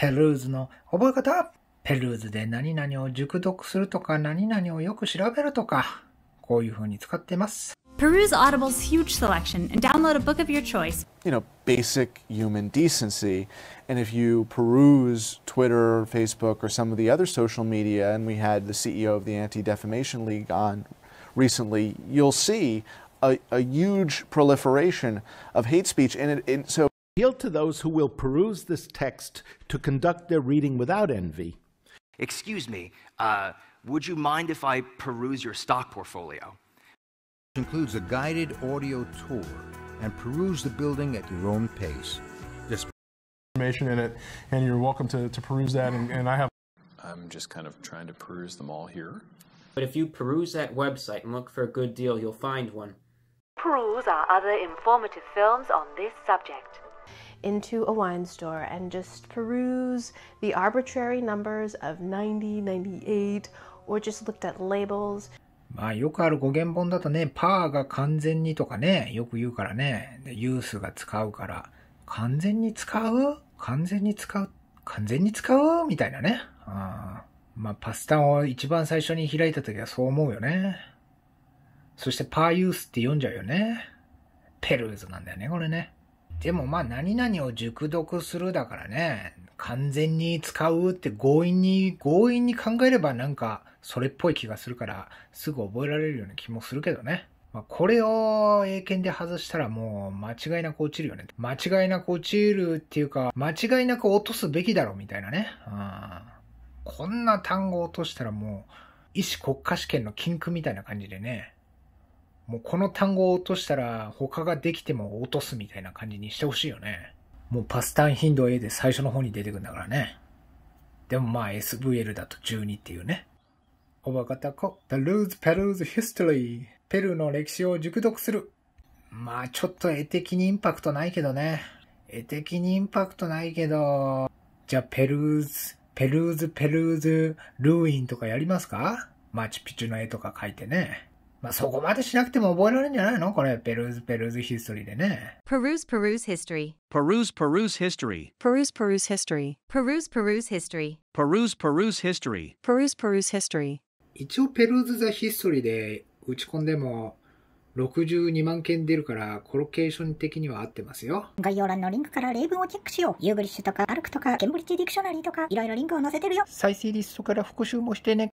ペルーズの覚え方ペルーズで何々を熟読するとか何々をよく調べるとかこういうふうに使っています。Peruse Audible's huge selection and download a book of your choice. You know, basic human decency. And if you peruse Twitter, Facebook, or some of the other social media, and we had the CEO of the Anti Defamation League on recently, you'll see a, a huge proliferation of hate speech. And, it, and so Appeal to those who will peruse this text to conduct their reading without envy. Excuse me, uh, would you mind if I peruse your stock portfolio? It includes a guided audio tour and peruse the building at your own pace. There's information in it, and you're welcome to, to peruse that. And, and I have. I'm just kind of trying to peruse them all here. But if you peruse that website and look for a good deal, you'll find one. Peruse our other informative films on this subject. into a wine store and just peruse the arbitrary numbers of 90, 98, or just looked at labels. まあよくある語源本だとね、パーが完全にとかね、よく言うからね、でユースが使うから、完全に使う完全に使う完全に使うみたいなね。あまあパスタを一番最初に開いた時はそう思うよね。そしてパーユースって読んじゃうよね。ペルーズなんだよね、これね。でもまあ何々を熟読するだからね、完全に使うって強引に、強引に考えればなんかそれっぽい気がするから、すぐ覚えられるような気もするけどね。まあ、これを英検で外したらもう間違いなく落ちるよね。間違いなく落ちるっていうか、間違いなく落とすべきだろみたいなね。うん、こんな単語落としたらもう、医師国家試験の禁句みたいな感じでね。もうこの単語を落としたら他ができても落とすみたいな感じにしてほしいよね。もうパスン頻度 A で最初の方に出てくんだからね。でもまあ SVL だと12っていうね。おばかたこ、The Lose Peru's History。ペルーの歴史を熟読する。まあちょっと絵的にインパクトないけどね。絵的にインパクトないけど、じゃあペルーズ、ペルーズ、ペルーズ、ルーインとかやりますかマチュピチュの絵とか描いてね。まあ、そこまでしなくても覚えられるんじゃないのこれ、ペルーズ・ペルーズ・ヒストリーでね。peruse, peruse history. peruse, ー。e r u s e history. p e ルーズ・ e ルーズ・ u s e history. peruse, peruse history. p ー。一応、ペルーズ・ザ・ヒストリーで打ち込んでも、62万件出るから、コロケーション的には合ってますよ。概要欄のリンクから例文をチェックしよう。ユーグリッシュとか、アルクとか、ケンブリッジディクショナリーとか、いろいろリンクを載せてるよ。再生リストから復習もしてね。